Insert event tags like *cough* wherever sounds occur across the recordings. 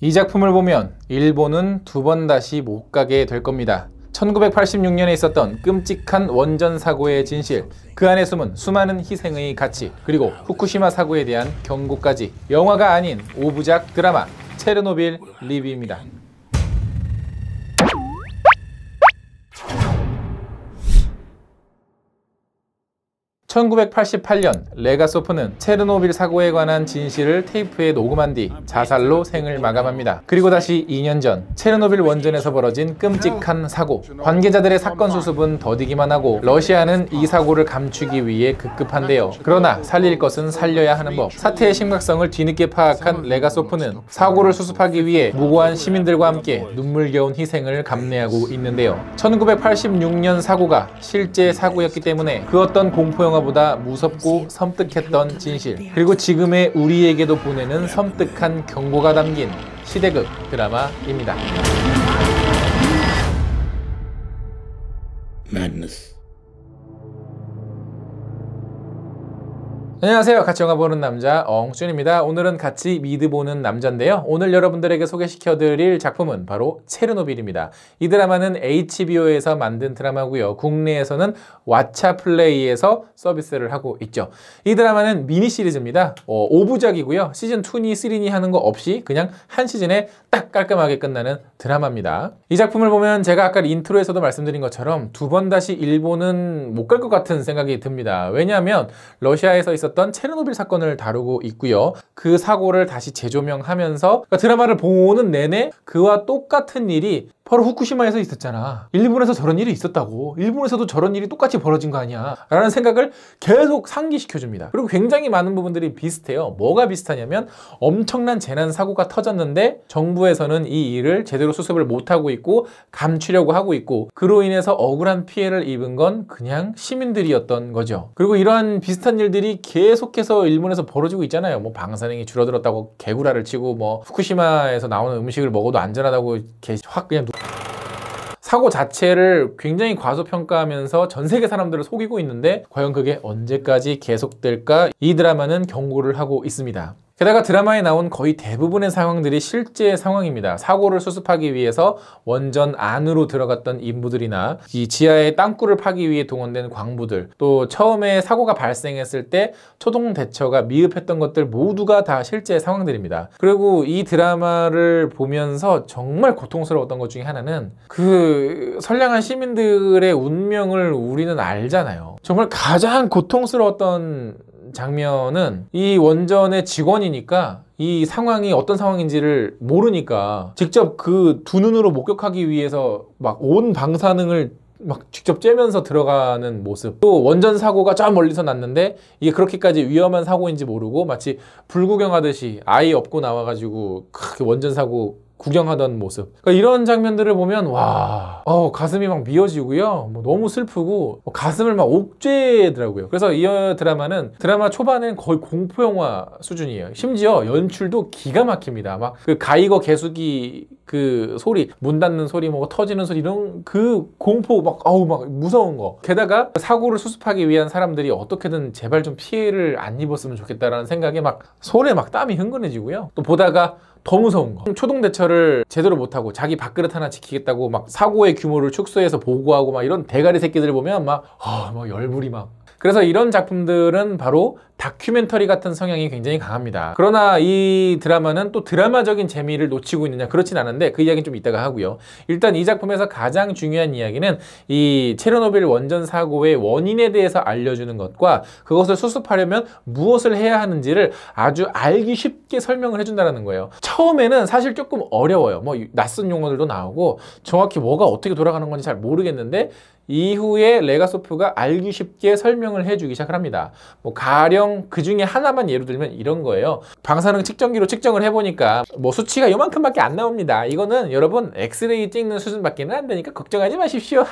이 작품을 보면 일본은 두 번 다시 못 가게 될 겁니다. 1986년에 있었던 끔찍한 원전 사고의 진실, 그 안에 숨은 수많은 희생의 가치, 그리고 후쿠시마 사고에 대한 경고까지 영화가 아닌 오부작 드라마 체르노빌 리뷰입니다. 1988년 레가소프는 체르노빌 사고에 관한 진실을 테이프에 녹음한 뒤 자살로 생을 마감합니다. 그리고 다시 2년 전 체르노빌 원전에서 벌어진 끔찍한 사고 관계자들의 사건 수습은 더디기만 하고 러시아는 이 사고를 감추기 위해 급급한데요. 그러나 살릴 것은 살려야 하는 법 사태의 심각성을 뒤늦게 파악한 레가소프는 사고를 수습하기 위해 무고한 시민들과 함께 눈물겨운 희생을 감내하고 있는데요. 1986년 사고가 실제 사고였기 때문에 그 어떤 공포영화 보다 때보다 무섭고 섬뜩했던 진실 그리고 지금의 우리에게도 보내는 섬뜩한 경고가 담긴 시대극 드라마입니다. Madness. 안녕하세요 같이 영화 보는 남자 엉준입니다 오늘은 같이 미드 보는 남자인데요 오늘 여러분들에게 소개시켜 드릴 작품은 바로 체르노빌입니다 이 드라마는 HBO에서 만든 드라마고요 국내에서는 왓챠플레이에서 서비스를 하고 있죠 이 드라마는 미니 시리즈입니다 어, 5부작이고요 시즌 2니 3니 하는 거 없이 그냥 한 시즌에 딱 깔끔하게 끝나는 드라마입니다 이 작품을 보면 제가 아까 인트로에서도 말씀드린 것처럼 두 번 다시 일본은 못 갈 것 같은 생각이 듭니다 왜냐하면 러시아에서 있었 던 있었던 체르노빌 사건을 다루고 있고요. 그 사고를 다시 재조명하면서 그러니까 드라마를 보는 내내 그와 똑같은 일이 바로 후쿠시마에서 있었잖아. 일본에서 저런 일이 있었다고. 일본에서도 저런 일이 똑같이 벌어진 거 아니야. 라는 생각을 계속 상기시켜줍니다. 그리고 굉장히 많은 부분들이 비슷해요. 뭐가 비슷하냐면 엄청난 재난 사고가 터졌는데 정부에서는 이 일을 제대로 수습을 못하고 있고 감추려고 하고 있고 그로 인해서 억울한 피해를 입은 건 그냥 시민들이었던 거죠. 그리고 이러한 비슷한 일들이 계속해서 일본에서 벌어지고 있잖아요. 뭐 방사능이 줄어들었다고 개구라를 치고 뭐 후쿠시마에서 나오는 음식을 먹어도 안전하다고 확 그냥 사고 자체를 굉장히 과소평가하면서 전 세계 사람들을 속이고 있는데 과연 그게 언제까지 계속될까 이 드라마는 경고를 하고 있습니다. 게다가 드라마에 나온 거의 대부분의 상황들이 실제 상황입니다. 사고를 수습하기 위해서 원전 안으로 들어갔던 인부들이나 이 지하의 땅굴을 파기 위해 동원된 광부들 또 처음에 사고가 발생했을 때 초동 대처가 미흡했던 것들 모두가 다 실제 상황들입니다. 그리고 이 드라마를 보면서 정말 고통스러웠던 것 중에 하나는 그 선량한 시민들의 운명을 우리는 알잖아요. 정말 가장 고통스러웠던 장면은 이 원전의 직원이니까 이 상황이 어떤 상황인지를 모르니까 직접 그 두 눈으로 목격하기 위해서 막 온 방사능을 막 직접 쬐면서 들어가는 모습 또 원전 사고가 저 멀리서 났는데 이게 그렇게까지 위험한 사고인지 모르고 마치 불구경하듯이 아예 업고 나와가지고 크게 그 원전 사고 구경하던 모습 그러니까 이런 장면들을 보면 와 어, 가슴이 막 미어지고요 뭐 너무 슬프고 뭐 가슴을 막 옥죄더라고요 그래서 이 드라마는 드라마 초반엔 거의 공포 영화 수준이에요 심지어 연출도 기가 막힙니다 막 그 가이거 개수기 그 소리 문 닫는 소리 뭐 터지는 소리 이런 그 공포 막어우막 무서운 거 게다가 사고를 수습하기 위한 사람들이 어떻게든 제발 좀 피해를 안 입었으면 좋겠다라는 생각에 막 손에 막 땀이 흥건해지고요 또 보다가 더 무서운 거 초동 대처를 제대로 못하고 자기 밥그릇 하나 지키겠다고 막 사고의 규모를 축소해서 보고하고 막 이런 대가리 새끼들 보면 막, 아, 막 열불이 막 그래서 이런 작품들은 바로 다큐멘터리 같은 성향이 굉장히 강합니다. 그러나 이 드라마는 또 드라마적인 재미를 놓치고 있느냐 그렇진 않은데 그 이야기는 좀 이따가 하고요. 일단 이 작품에서 가장 중요한 이야기는 이 체르노빌 원전 사고의 원인에 대해서 알려주는 것과 그것을 수습하려면 무엇을 해야 하는지를 아주 알기 쉽게 설명을 해준다는 거예요. 처음에는 사실 조금 어려워요. 뭐 낯선 용어들도 나오고 정확히 뭐가 어떻게 돌아가는 건지 잘 모르겠는데 이후에 레가소프가 알기 쉽게 설명을 해주기 시작합니다. 뭐 가령 그 중에 하나만 예로 들면 이런 거예요. 방사능 측정기로 측정을 해보니까 뭐 수치가 이만큼밖에 안 나옵니다. 이거는 여러분 엑스레이 찍는 수준밖에는 안 되니까 걱정하지 마십시오.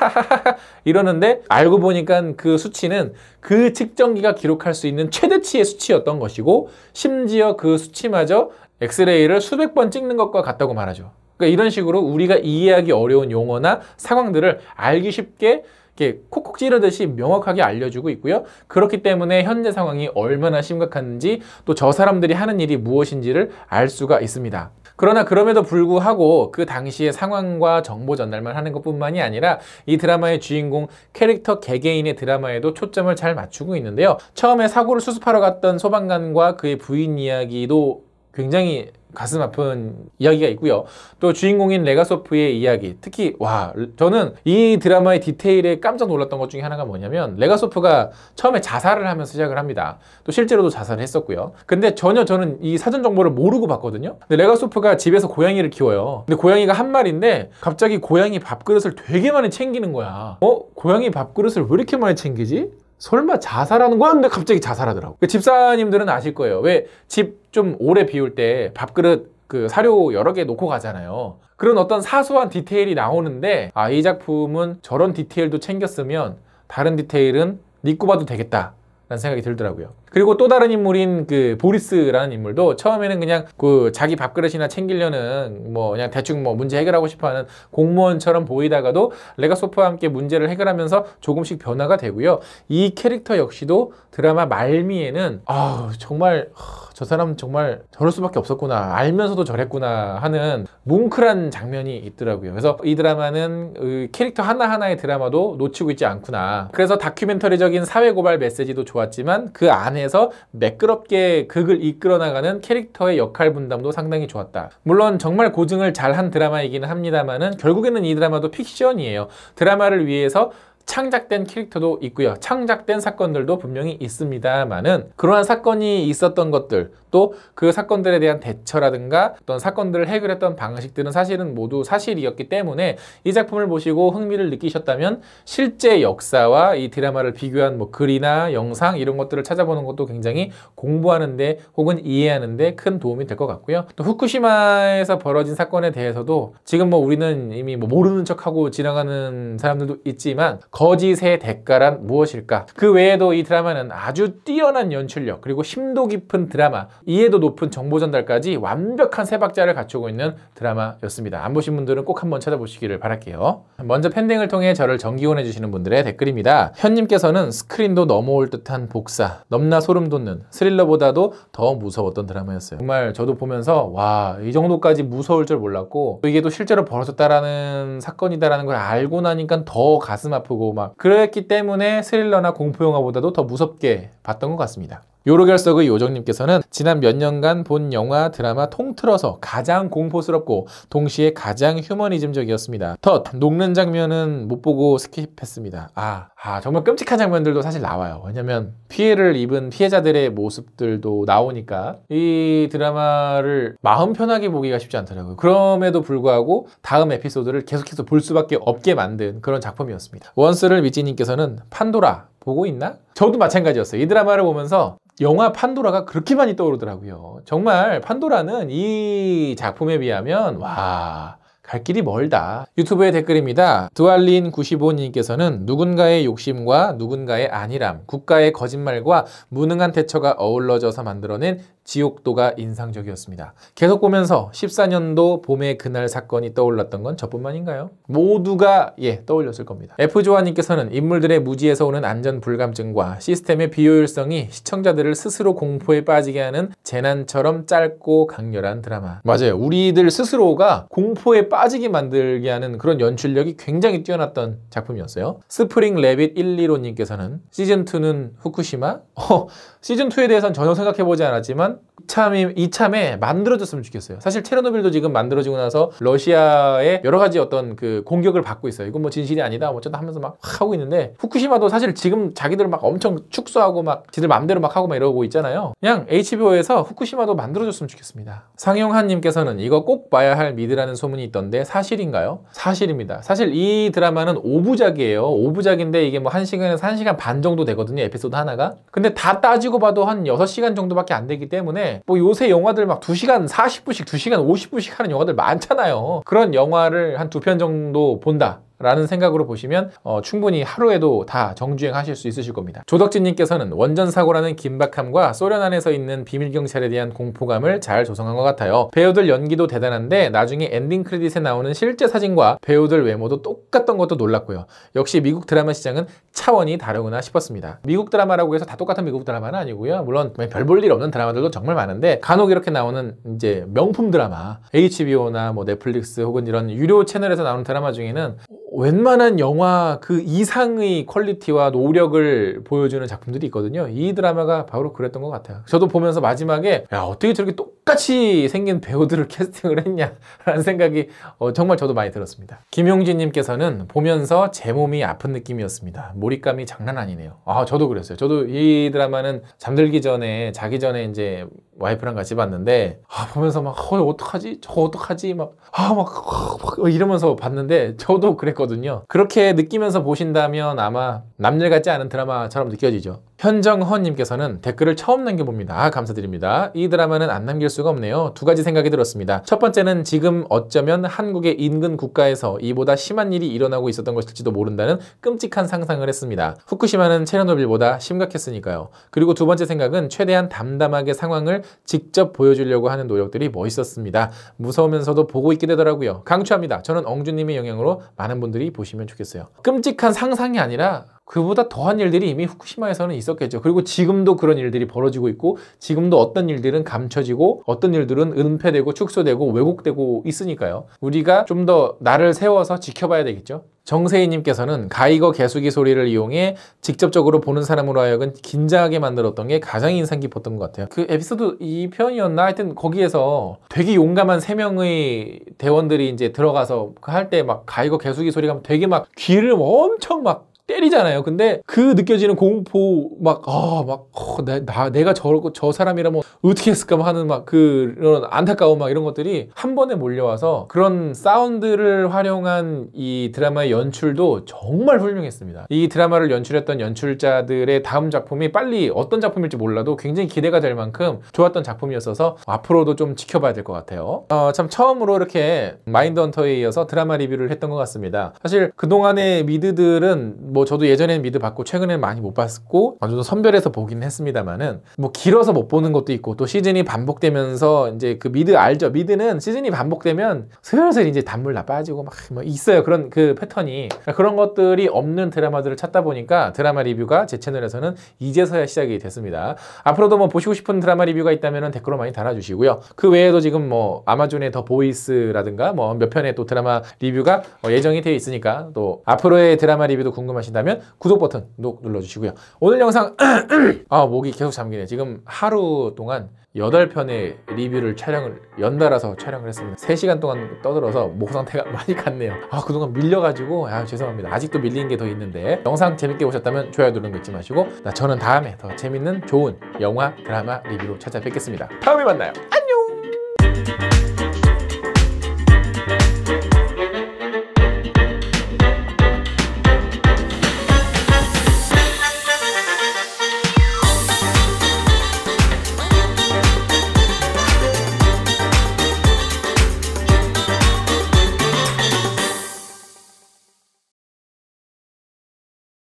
이러는데 알고 보니까 그 수치는 그 측정기가 기록할 수 있는 최대치의 수치였던 것이고 심지어 그 수치마저 엑스레이를 수백 번 찍는 것과 같다고 말하죠. 그러니까 이런 식으로 우리가 이해하기 어려운 용어나 상황들을 알기 쉽게 이렇게 콕콕 찌르듯이 명확하게 알려주고 있고요. 그렇기 때문에 현재 상황이 얼마나 심각한지 또 저 사람들이 하는 일이 무엇인지를 알 수가 있습니다. 그러나 그럼에도 불구하고 그 당시의 상황과 정보 전달만 하는 것뿐만이 아니라 이 드라마의 주인공 캐릭터 개개인의 드라마에도 초점을 잘 맞추고 있는데요. 처음에 사고를 수습하러 갔던 소방관과 그의 부인 이야기도 굉장히 가슴 아픈 이야기가 있고요. 또 주인공인 레가소프의 이야기, 특히 와 저는 이 드라마의 디테일에 깜짝 놀랐던 것 중에 하나가 뭐냐면 레가소프가 처음에 자살을 하면서 시작을 합니다. 또 실제로도 자살을 했었고요. 근데 전혀 저는 이 사전 정보를 모르고 봤거든요. 근데 레가소프가 집에서 고양이를 키워요. 근데 고양이가 한 마리인데 갑자기 고양이 밥그릇을 되게 많이 챙기는 거야. 어? 고양이 밥그릇을 왜 이렇게 많이 챙기지? 설마 자살하는 거야? 근데 갑자기 자살하더라고. 그 집사님들은 아실 거예요. 왜 집 좀 오래 비울 때 밥그릇 그 사료 여러 개 놓고 가잖아요. 그런 어떤 사소한 디테일이 나오는데 아 이 작품은 저런 디테일도 챙겼으면 다른 디테일은 잊고 봐도 되겠다 라는 생각이 들더라고요. 그리고 또 다른 인물인 그 보리스라는 인물도 처음에는 그냥 그 자기 밥그릇이나 챙기려는 뭐 그냥 대충 뭐 문제 해결하고 싶어하는 공무원처럼 보이다가도 레가소프와 함께 문제를 해결하면서 조금씩 변화가 되고요. 이 캐릭터 역시도 드라마 말미에는 아 정말 저 사람 정말 저럴 수밖에 없었구나 알면서도 저랬구나 하는 뭉클한 장면이 있더라고요 그래서 이 드라마는 그 캐릭터 하나하나의 드라마도 놓치고 있지 않구나 그래서 다큐멘터리적인 사회고발 메시지도 좋았지만 그 안에서 매끄럽게 극을 이끌어 나가는 캐릭터의 역할 분담도 상당히 좋았다 물론 정말 고증을 잘 한 드라마이기는 합니다만은 결국에는 이 드라마도 픽션이에요 드라마를 위해서 창작된 캐릭터도 있고요. 창작된 사건들도 분명히 있습니다만은 그러한 사건이 있었던 것들 또 그 사건들에 대한 대처라든가 어떤 사건들을 해결했던 방식들은 사실은 모두 사실이었기 때문에 이 작품을 보시고 흥미를 느끼셨다면 실제 역사와 이 드라마를 비교한 뭐 글이나 영상 이런 것들을 찾아보는 것도 굉장히 공부하는데 혹은 이해하는데 큰 도움이 될 것 같고요. 또 후쿠시마에서 벌어진 사건에 대해서도 지금 뭐 우리는 이미 뭐 모르는 척하고 지나가는 사람들도 있지만 거짓의 대가란 무엇일까? 그 외에도 이 드라마는 아주 뛰어난 연출력 그리고 심도 깊은 드라마 이해도 높은 정보 전달까지 완벽한 세박자를 갖추고 있는 드라마였습니다. 안 보신 분들은 꼭 한번 찾아보시기를 바랄게요. 먼저 팬딩을 통해 저를 정기원해 주시는 분들의 댓글입니다. 현님께서는 스크린도 넘어올 듯한 복사 넘나 소름 돋는 스릴러보다도 더 무서웠던 드라마였어요. 정말 저도 보면서 와 이 정도까지 무서울 줄 몰랐고 이게 또 실제로 벌어졌다라는 사건이다라는 걸 알고 나니까 더 가슴 아프고 막 그랬기 때문에 스릴러나 공포 영화보다도 더 무섭게 봤던 것 같습니다. 요로결석의 요정님께서는 지난 몇 년간 본 영화, 드라마 통틀어서 가장 공포스럽고 동시에 가장 휴머니즘적이었습니다. 덧, 녹는 장면은 못 보고 스킵했습니다. 아, 아 정말 끔찍한 장면들도 사실 나와요. 왜냐면 피해를 입은 피해자들의 모습들도 나오니까 이 드라마를 마음 편하게 보기가 쉽지 않더라고요. 그럼에도 불구하고 다음 에피소드를 계속해서 볼 수밖에 없게 만든 그런 작품이었습니다. 원스를 미지님께서는 판도라, 보고 있나? 저도 마찬가지였어요. 이 드라마를 보면서 영화 판도라가 그렇게 많이 떠오르더라고요. 정말 판도라는 이 작품에 비하면 와... 갈 길이 멀다. 유튜브의 댓글입니다. 두알린9 5님께서는 누군가의 욕심과 누군가의 안일함, 국가의 거짓말과 무능한 대처가 어우러져서 만들어낸 지옥도가 인상적이었습니다. 계속 보면서 14년도 봄의 그날 사건이 떠올랐던 건 저뿐만인가요? 모두가 예 떠올렸을 겁니다. F조아님께서는 인물들의 무지에서 오는 안전 불감증과 시스템의 비효율성이 시청자들을 스스로 공포에 빠지게 하는 재난처럼 짧고 강렬한 드라마. 맞아요. 우리들 스스로가 공포에 빠지게 만들게 하는 그런 연출력이 굉장히 뛰어났던 작품이었어요. 스프링 레빗 115님께서는 시즌2는 후쿠시마? 어, 시즌2에 대해서는 전혀 생각해보지 않았지만 이참에, 이참에 만들어졌으면 좋겠어요. 사실 체르노빌도 지금 만들어지고 나서 러시아의 여러 가지 어떤 그 공격을 받고 있어요. 이건 뭐 진실이 아니다 뭐 어쩌다 하면서 막 하고 있는데 후쿠시마도 사실 지금 자기들 막 엄청 축소하고 막 지들 맘대로 막 하고 막 이러고 있잖아요. 그냥 HBO에서 후쿠시마도 만들어줬으면 좋겠습니다. 상영한님께서는 이거 꼭 봐야 할 미드라는 소문이 있던데 사실인가요? 사실입니다. 사실 이 드라마는 5부작이에요. 5부작인데 이게 뭐 1시간에서 1시간 반 정도 되거든요. 에피소드 하나가. 근데 다 따지고 봐도 한 6시간 정도밖에 안 되기 때문에 때문에 뭐 요새 영화들 막 2시간 40분씩, 2시간 50분씩 하는 영화들 많잖아요. 그런 영화를 한 두 편 정도 본다. 라는 생각으로 보시면 어, 충분히 하루에도 다 정주행 하실 수 있으실 겁니다. 조덕진님께서는 원전사고라는 긴박함과 소련 안에서 있는 비밀경찰에 대한 공포감을 잘 조성한 것 같아요. 배우들 연기도 대단한데 나중에 엔딩 크레딧에 나오는 실제 사진과 배우들 외모도 똑같던 것도 놀랐고요. 역시 미국 드라마 시장은 차원이 다르구나 싶었습니다. 미국 드라마라고 해서 다 똑같은 미국 드라마는 아니고요. 물론 별 볼 일 없는 드라마들도 정말 많은데 간혹 이렇게 나오는 이제 명품 드라마 HBO나 뭐 넷플릭스 혹은 이런 유료 채널에서 나오는 드라마 중에는 웬만한 영화 그 이상의 퀄리티와 노력을 보여주는 작품들이 있거든요. 이 드라마가 바로 그랬던 것 같아요. 저도 보면서 마지막에 야 어떻게 저렇게 똑 똑같이 생긴 배우들을 *laughs* 캐스팅을 했냐라는 생각이 어, 정말 저도 많이 들었습니다. 김용진님께서는 보면서 제 몸이 아픈 느낌이었습니다. 몰입감이 장난 아니네요. 아 저도 그랬어요. 저도 이 드라마는 잠들기 전에 자기 전에 이제 와이프랑 같이 봤는데 아, 보면서 막 어, 어떡하지? 저거 어떡하지? 막아막 아, 막, 막 이러면서 봤는데 저도 그랬거든요. 그렇게 느끼면서 보신다면 아마 남녀 같지 않은 드라마처럼 느껴지죠. 현정헌님께서는 댓글을 처음 남겨봅니다. 아, 감사드립니다. 이 드라마는 안 남길 수가 없네요. 두 가지 생각이 들었습니다. 첫 번째는 지금 어쩌면 한국의 인근 국가에서 이보다 심한 일이 일어나고 있었던 것일지도 모른다는 끔찍한 상상을 했습니다. 후쿠시마는 체르노빌보다 심각했으니까요. 그리고 두 번째 생각은 최대한 담담하게 상황을 직접 보여주려고 하는 노력들이 멋있었습니다. 무서우면서도 보고 있게 되더라고요. 강추합니다. 저는 엉준님의 영향으로 많은 분들이 보시면 좋겠어요. 끔찍한 상상이 아니라 그보다 더한 일들이 이미 후쿠시마에서는 있었겠죠. 그리고 지금도 그런 일들이 벌어지고 있고 지금도 어떤 일들은 감춰지고 어떤 일들은 은폐되고 축소되고 왜곡되고 있으니까요. 우리가 좀 더 나를 세워서 지켜봐야 되겠죠. 정세희님께서는 가이거 개수기 소리를 이용해 직접적으로 보는 사람으로 하여금 긴장하게 만들었던 게 가장 인상 깊었던 것 같아요. 그 에피소드 2편이었나? 하여튼 거기에서 되게 용감한 3명의 대원들이 이제 들어가서 할 때 막 가이거 개수기 소리가 되게 막 귀를 엄청 막 때리잖아요. 근데 그 느껴지는 공포 막 아막 어, 어, 내가 저저 저 사람이라면 뭐 어떻게 했을까 하는 막 그런 안타까움 막 이런 것들이 한 번에 몰려와서 그런 사운드를 활용한 이 드라마의 연출도 정말 훌륭했습니다. 이 드라마를 연출했던 연출자들의 다음 작품이 빨리 어떤 작품일지 몰라도 굉장히 기대가 될 만큼 좋았던 작품이었어서 앞으로도 좀 지켜봐야 될 것 같아요. 어, 참 처음으로 이렇게 마인드 헌터에 이어서 드라마 리뷰를 했던 것 같습니다. 사실 그동안의 미드들은 뭐 저도 예전에는 미드 봤고 최근에는 많이 못 봤고 어느 정도 선별해서 보긴 했습니다만은 뭐 길어서 못 보는 것도 있고 또 시즌이 반복되면서 이제 그 미드 알죠? 미드는 시즌이 반복되면 슬슬 이제 단물 나 빠지고 막 뭐 있어요. 그런 그 패턴이 그러니까 그런 것들이 없는 드라마들을 찾다 보니까 드라마 리뷰가 제 채널에서는 이제서야 시작이 됐습니다. 앞으로도 뭐 보시고 싶은 드라마 리뷰가 있다면 댓글로 많이 달아주시고요. 그 외에도 지금 뭐 아마존의 더 보이스라든가 뭐 몇 편의 또 드라마 리뷰가 어, 예정이 되어 있으니까 또 앞으로의 드라마 리뷰도 궁금하신 원하신다면 구독 버튼 눌러주시고요. 오늘 영상 *clears throat* 아 목이 계속 잠기네. 지금 하루 동안 8편의 리뷰를 촬영을 연달아서 촬영을 했습니다. 3시간 동안 떠들어서 목 상태가 *laughs* 많이 갔네요. 아 그동안 밀려가지고 아 죄송합니다. 아직도 밀린 게 더 있는데 영상 재밌게 보셨다면 좋아요 누르는 거 잊지 마시고 나 저는 다음에 더 재밌는 좋은 영화 드라마 리뷰로 찾아뵙겠습니다. 다음에 만나요. 안녕!